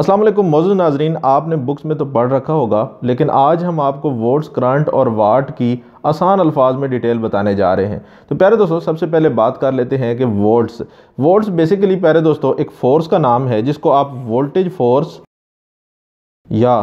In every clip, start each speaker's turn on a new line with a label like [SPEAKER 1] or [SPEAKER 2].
[SPEAKER 1] असलम मौजूद नाजरीन आपने बुक्स में तो पढ़ रखा होगा लेकिन आज हम आपको वोट्स करंट और वाट की आसान अल्फाज में डिटेल बताने जा रहे हैं तो प्यारे दोस्तों सबसे पहले बात कर लेते हैं कि वोट्स वोट्स बेसिकली प्यारे दोस्तों एक फ़ोर्स का नाम है जिसको आप वोल्टेज फोर्स या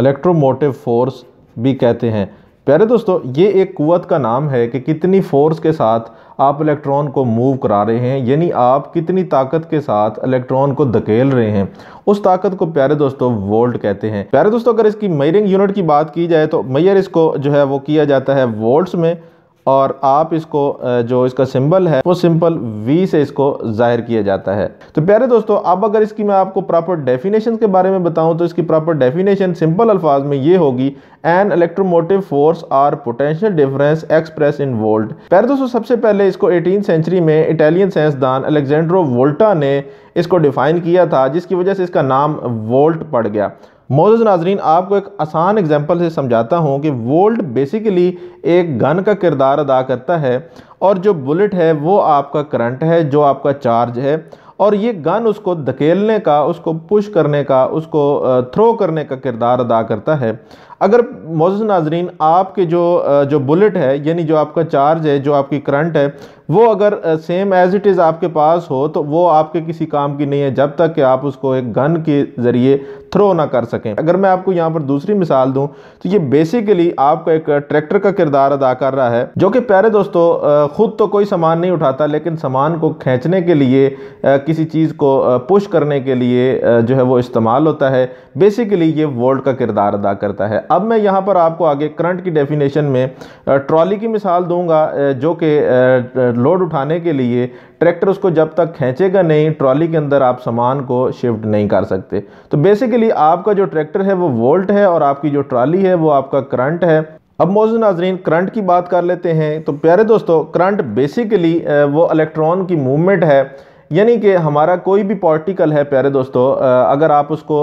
[SPEAKER 1] इलेक्ट्रोमोटिव फोर्स भी कहते हैं प्यारे दोस्तों ये एक कुत का नाम है कि कितनी फ़ोर्स के साथ आप इलेक्ट्रॉन को मूव करा रहे हैं यानी आप कितनी ताकत के साथ इलेक्ट्रॉन को धकेल रहे हैं उस ताकत को प्यारे दोस्तों वोल्ट कहते हैं प्यारे दोस्तों अगर इसकी मेयरिंग यूनिट की बात की जाए तो मैयर इसको जो है वो किया जाता है वोल्ट्स में और आप इसको जो इसका सिंबल है वो सिंपल वी से इसको जाहिर किया जाता है तो प्यारे दोस्तों अब अगर इसकी मैं आपको प्रॉपर डेफिनेशन के बारे में बताऊं तो इसकी प्रॉपर डेफिनेशन सिंपल अल्फाज में ये होगी an electromotive force or potential difference expressed in volt प्यारे दोस्तों सबसे पहले इसको एटीन सेंचुरी में इटालियन साइंसदान अलेक्जेंड्रो वोल्टा ने इसको डिफाइन किया था जिसकी वजह से इसका नाम वोल्ट पड़ गया मौजूद नाजरीन आपको एक आसान एग्जांपल से समझाता हूँ कि वोल्ट बेसिकली एक गन का किरदार अदा करता है और जो बुलेट है वो आपका करंट है जो आपका चार्ज है और ये गन उसको धकेलने का उसको पुश करने का उसको थ्रो करने का किरदार अदा करता है अगर मौजूद नाजरीन आपके जो जो बुलेट है यानी जो आपका चार्ज है जो आपकी करंट है वो अगर सेम एज़ इट इज़ आपके पास हो तो वो आपके किसी काम की नहीं है जब तक कि आप उसको एक गन के ज़रिए थ्रो ना कर सकें अगर मैं आपको यहाँ पर दूसरी मिसाल दूँ तो ये बेसिकली आपका एक ट्रैक्टर का किरदार अदा कर रहा है जो कि प्यारे दोस्तों ख़ुद तो कोई सामान नहीं उठाता लेकिन सामान को खींचने के लिए किसी चीज़ को पुश करने के लिए जो है वो इस्तेमाल होता है बेसिकली ये वोल्ट का किरदार अदा करता है अब मैं यहाँ पर आपको आगे करंट की डेफिनेशन में ट्रॉली की मिसाल दूंगा जो कि लोड उठाने के लिए ट्रैक्टर उसको जब तक खींचेगा नहीं ट्रॉली के अंदर आप सामान को शिफ्ट नहीं कर सकते तो बेसिकली आपका जो ट्रैक्टर है वो वोल्ट है और आपकी जो ट्रॉली है वो आपका करंट है अब मौजूद नाजरीन करंट की बात कर लेते हैं तो प्यारे दोस्तों करंट बेसिकली वो इलेक्ट्रॉन की मूवमेंट है यानी कि हमारा कोई भी पार्टिकल है प्यारे दोस्तों अगर आप उसको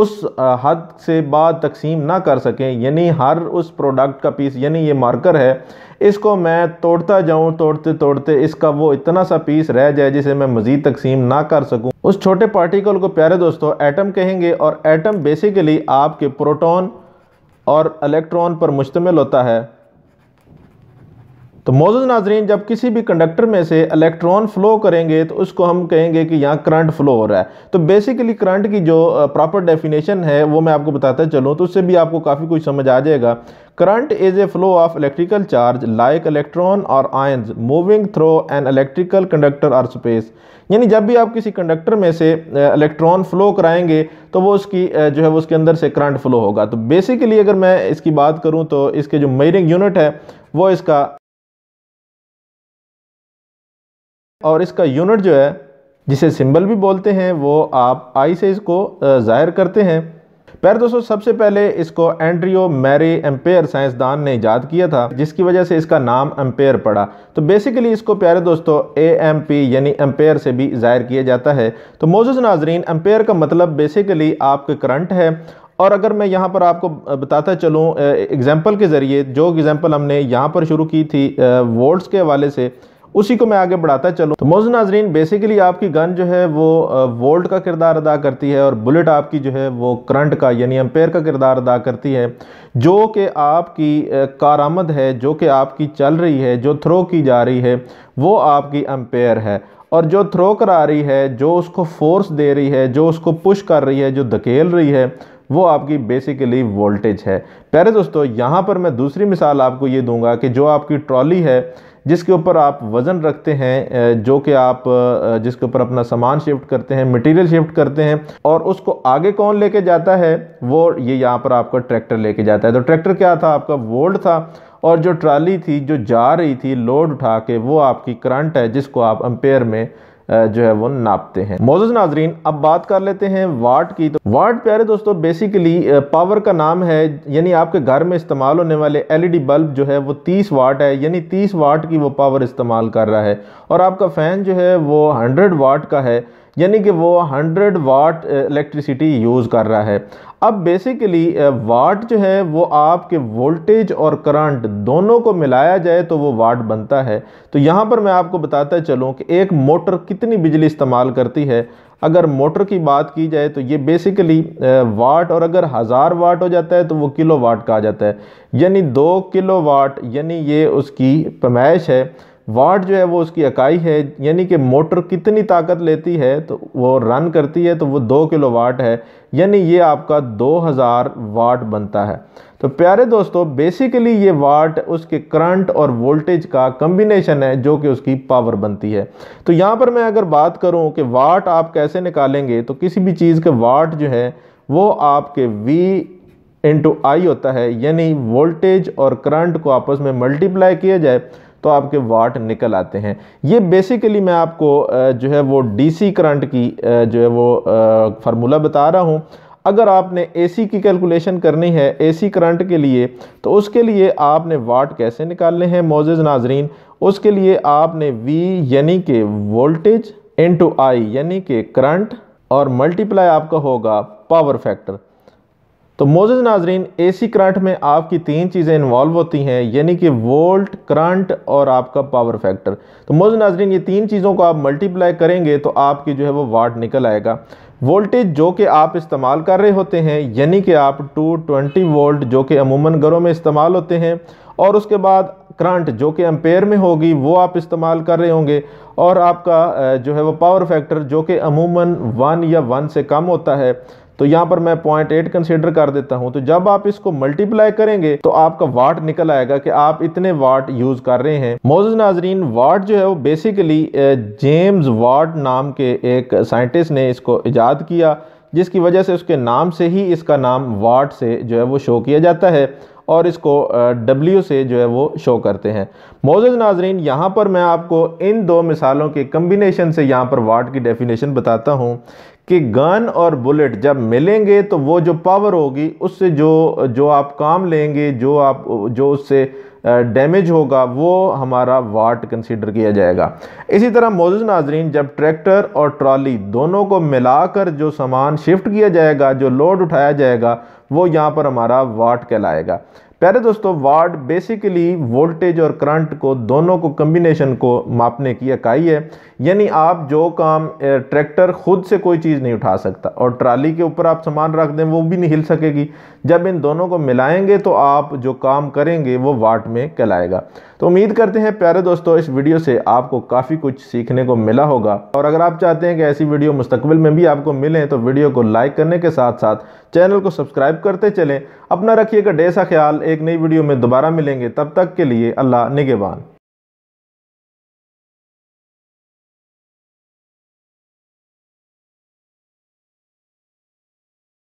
[SPEAKER 1] उस हद से बाद तकसीम ना कर सकें यानी हर उस प्रोडक्ट का पीस यानी ये मार्कर है इसको मैं तोड़ता जाऊँ तोड़ते तोड़ते इसका वो इतना सा पीस रह जाए जिसे मैं मज़ीद तकसीम ना कर सकूँ उस छोटे पार्टिकल को प्यारे दोस्तों एटम कहेंगे और एटम बेसिकली आपके प्रोटोन और इलेक्ट्रॉन पर मुश्तमिल होता है तो मौजूद नाजरीन जब किसी भी कंडक्टर में से इलेक्ट्रॉन फ्लो करेंगे तो उसको हम कहेंगे कि यहाँ करंट फ्लो हो रहा है तो बेसिकली करंट की जो प्रॉपर डेफिनेशन है वो मैं आपको बताता चलूँ तो उससे भी आपको काफ़ी कुछ समझ आ जाएगा current is a flow of electrical charge like electron और ion moving through an electrical conductor और स्पेस यानी जब भी आप किसी कंडक्टर में से इलेक्ट्रॉन फ्लो कराएंगे तो वो उसकी जो है वो उसके अंदर से करंट फ्लो होगा तो बेसिकली अगर मैं इसकी बात करूँ तो इसके जो मेयरिंग यूनिट है वो इसका और इसका यूनिट जो है जिसे सिंबल भी बोलते हैं वो आप आई से इसको ज़ाहिर करते हैं पैर दोस्तों सबसे पहले इसको एंड्रियो मैरी एम्पेयर साइंसदान ने ईजाद किया था जिसकी वजह से इसका नाम एम्पेयर पड़ा तो बेसिकली इसको प्यारे दोस्तों ए एम पी यानी एम्पेयर से भी ज़ाहिर किया जाता है तो मौजूद नाजरीन एम्पेयर का मतलब बेसिकली आपके करंट है और अगर मैं यहाँ पर आपको बताता चलूँ एग्ज़ाम्पल के ज़रिए जो एग्ज़ाम्पल हमने यहाँ पर शुरू की थी वोल्ट्स के हवाले से उसी को मैं आगे बढ़ाता चलूँ तो मौजूद नाजरीन बेसिकली आपकी गन जो है वो वोल्ट का किरदार अदा करती है और बुलेट आपकी जो है वो करंट का यानी एम्पेयर का किरदार अदा करती है जो कि आपकी कारामद है जो कि आपकी चल रही है जो थ्रो की जा रही है वो आपकी एम्पेयर है और जो थ्रो करा रही है जो उसको फोर्स दे रही है जो उसको पुश कर रही है जो धकेल रही है वो आपकी बेसिकली वोल्टेज है पहले दोस्तों यहाँ पर मैं दूसरी मिसाल आपको ये दूंगा कि जो आपकी ट्रॉली है जिसके ऊपर आप वज़न रखते हैं जो कि आप जिसके ऊपर अपना सामान शिफ्ट करते हैं मटेरियल शिफ्ट करते हैं और उसको आगे कौन लेके जाता है वो ये यहाँ पर आपका ट्रैक्टर लेके जाता है तो ट्रैक्टर क्या था आपका वोल्ड था और जो ट्राली थी जो जा रही थी लोड उठा के वो आपकी करंट है जिसको आप अम्पेयर में जो है वो नापते हैं मोजज नाजरीन अब बात कर लेते हैं वाट की तो वाट प्यारे दोस्तों बेसिकली पावर का नाम है यानी आपके घर में इस्तेमाल होने वाले एलईडी बल्ब जो है वो 30 वाट है यानी 30 वाट की वो पावर इस्तेमाल कर रहा है और आपका फ़ैन जो है वो 100 वाट का है यानी कि वो 100 वाट इलेक्ट्रिसिटी यूज़ कर रहा है अब बेसिकली वाट जो है वो आपके वोल्टेज और करंट दोनों को मिलाया जाए तो वो वाट बनता है तो यहाँ पर मैं आपको बताता चलूँ कि एक मोटर कितनी बिजली इस्तेमाल करती है अगर मोटर की बात की जाए तो ये बेसिकली वाट और अगर हज़ार वाट हो जाता है तो वो किलो वाट कहा जाता है यानी दो किलो वाट यानी ये उसकी पैमाइश है वाट जो है वो उसकी इकाई है यानी कि मोटर कितनी ताकत लेती है तो वो रन करती है तो वो दो किलो वाट है यानी ये आपका 2000 वाट बनता है तो प्यारे दोस्तों बेसिकली ये वाट उसके करंट और वोल्टेज का कम्बिनेशन है जो कि उसकी पावर बनती है तो यहाँ पर मैं अगर बात करूँ कि वाट आप कैसे निकालेंगे तो किसी भी चीज़ के वाट जो है वो आपके वी इंटू आई होता है यानी वोल्टेज और करंट को आपस में मल्टीप्लाई किया जाए तो आपके वाट निकल आते हैं ये बेसिकली मैं आपको जो है वो डीसी करंट की जो है वो फार्मूला बता रहा हूँ अगर आपने एसी की कैलकुलेशन करनी है एसी करंट के लिए तो उसके लिए आपने वाट कैसे निकालने हैं मोजेज़ नाजरीन उसके लिए आपने वी यानी कि वोल्टेज इंटू आई यानी कि करंट और मल्टीप्लाई आपका होगा पावर फैक्टर तो मोज़ नाजरीन एसी करंट में आपकी तीन चीज़ें इन्वॉल्व होती हैं यानी कि वोल्ट करंट और आपका पावर फैक्टर तो मोज़ नाजरीन ये तीन चीज़ों को आप मल्टीप्लाई करेंगे तो आपकी जो है वो वाट निकल आएगा वोल्टेज जो कि आप इस्तेमाल कर रहे होते हैं यानी कि आप 220 वोल्ट जो कि अमूमन घरों में इस्तेमाल होते हैं और उसके बाद करंट जो कि एम्पेयर में होगी वो आप इस्तेमाल कर रहे होंगे और आपका जो है वो पावर फैक्टर जो कि अमूमन वन या वन से कम होता है तो यहाँ पर मैं पॉइंट एट कंसिडर कर देता हूँ तो जब आप इसको मल्टीप्लाई करेंगे तो आपका वाट निकल आएगा कि आप इतने वाट यूज कर रहे हैं मोज नाजरीन वाट जो है वो बेसिकली जेम्स वाट नाम के एक साइंटिस्ट ने इसको ईजाद किया जिसकी वजह से उसके नाम से ही इसका नाम वाट से जो है वो शो किया जाता है और इसको डब्ल्यू से जो है वो शो करते हैं मोजज नाजरीन यहाँ पर मैं आपको इन दो मिसालों के कम्बिनेशन से यहाँ पर वाट की डेफिनेशन बताता हूँ कि गन और बुलेट जब मिलेंगे तो वो जो पावर होगी उससे जो जो आप काम लेंगे जो आप जो उससे डैमेज होगा वो हमारा वाट कंसिडर किया जाएगा इसी तरह मौजूद नाजरीन जब ट्रैक्टर और ट्रॉली दोनों को मिलाकर जो सामान शिफ्ट किया जाएगा जो लोड उठाया जाएगा वो यहाँ पर हमारा वाट कहलाएगा पहले दोस्तों वाट बेसिकली वोल्टेज और करंट को दोनों को कम्बिनेशन को मापने की इकाई है यानी आप जो काम ट्रैक्टर खुद से कोई चीज़ नहीं उठा सकता और ट्राली के ऊपर आप सामान रख दें वो भी नहीं हिल सकेगी जब इन दोनों को मिलाएंगे तो आप जो काम करेंगे वो वाट में कहलाएगा तो उम्मीद करते हैं प्यारे दोस्तों इस वीडियो से आपको काफ़ी कुछ सीखने को मिला होगा और अगर आप चाहते हैं कि ऐसी वीडियो मुस्तबिल में भी आपको मिलें तो वीडियो को लाइक करने के साथ साथ चैनल को सब्सक्राइब करते चलें अपना रखिएगा डेसा ख्याल एक नई वीडियो में दोबारा मिलेंगे तब तक के लिए अल्लाह निगेबान